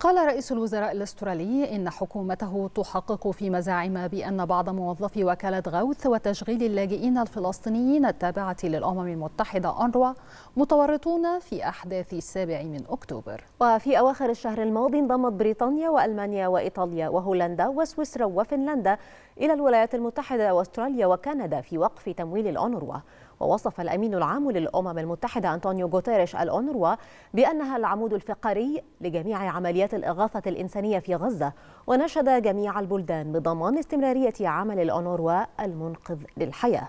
قال رئيس الوزراء الاسترالي ان حكومته تحقق في مزاعم بان بعض موظفي وكاله غوث وتشغيل اللاجئين الفلسطينيين التابعه للامم المتحده انروا متورطون في احداث السابع من اكتوبر. وفي اواخر الشهر الماضي انضمت بريطانيا والمانيا وايطاليا وهولندا وسويسرا وفنلندا الى الولايات المتحده واستراليا وكندا في وقف تمويل الانروا ووصف الأمين العام للأمم المتحدة أنطونيو غوتيريش الأونروا بأنها العمود الفقري لجميع عمليات الإغاثة الإنسانية في غزة ونشد جميع البلدان بضمان استمرارية عمل الأونروا المنقذ للحياة